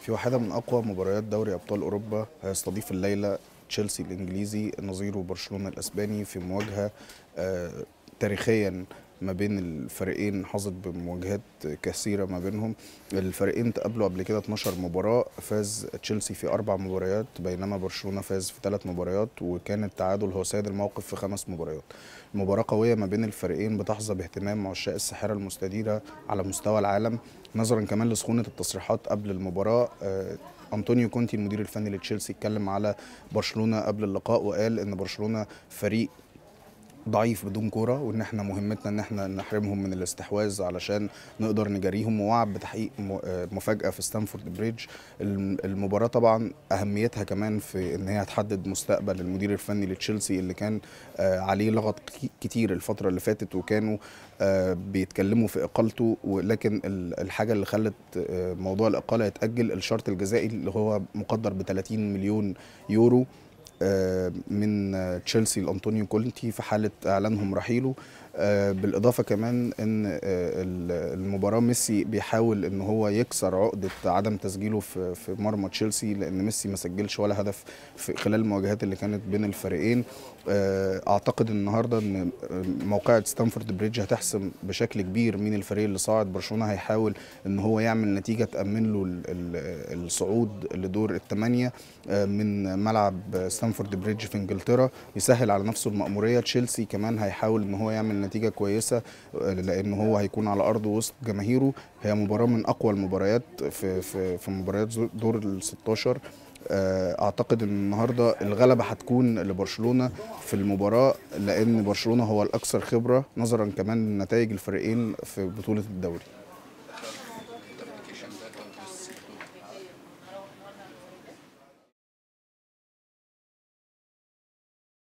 في واحدة من أقوى مباريات دوري أبطال أوروبا هيستضيف الليلة تشيلسي الإنجليزي نظيره برشلونة الإسباني في مواجهة آه، تاريخيا ما بين الفريقين حظت بمواجهات كثيره ما بينهم الفريقين تقابلوا قبل كده 12 مباراه فاز تشيلسي في اربع مباريات بينما برشلونه فاز في ثلاث مباريات وكان التعادل هو سيد الموقف في خمس مباريات مباراه قويه ما بين الفريقين بتحظى باهتمام عشاق الساحره المستديره على مستوى العالم نظرا كمان لسخونه التصريحات قبل المباراه آه، انطونيو كونتي المدير الفني لتشيلسي اتكلم على برشلونه قبل اللقاء وقال ان برشلونه فريق ضعيف بدون كوره وان احنا مهمتنا ان احنا نحرمهم من الاستحواذ علشان نقدر نجاريهم ووعد بتحقيق مفاجاه في ستانفورد بريدج المباراه طبعا اهميتها كمان في ان هي هتحدد مستقبل المدير الفني لتشيلسي اللي كان آه، عليه لغط كتير الفتره اللي فاتت وكانوا آه، بيتكلموا في اقالته ولكن الحاجه اللي خلت آه، موضوع الاقاله يتاجل الشرط الجزائي اللي هو مقدر ب 30 مليون يورو آه، من تشيلسي لانطونيو كولنتي في حاله اعلانهم رحيله آه، بالاضافه كمان ان آه، المباراه ميسي بيحاول ان هو يكسر عقده عدم تسجيله في مرمى تشيلسي لان ميسي ما سجلش ولا هدف في خلال المواجهات اللي كانت بين الفريقين آه، اعتقد النهارده ان موقعة ستانفورد بريدج هتحسم بشكل كبير من الفريق اللي صاعد برشلونه هيحاول ان هو يعمل نتيجه تامن له الصعود لدور الثمانيه من ملعب ستانفورد بريدج في انجلترا يسهل على نفسه المأموريه تشيلسي كمان هيحاول ان هو يعمل نتيجه كويسه آه، لان هو هيكون على ارضه وسط جماهيره هي مباراه من اقوى المباريات في في في مباريات دور ال 16 آه، اعتقد ان النهارده الغلبه هتكون لبرشلونه في المباراه لان برشلونه هو الاكثر خبره نظرا كمان لنتائج الفريقين في بطوله الدوري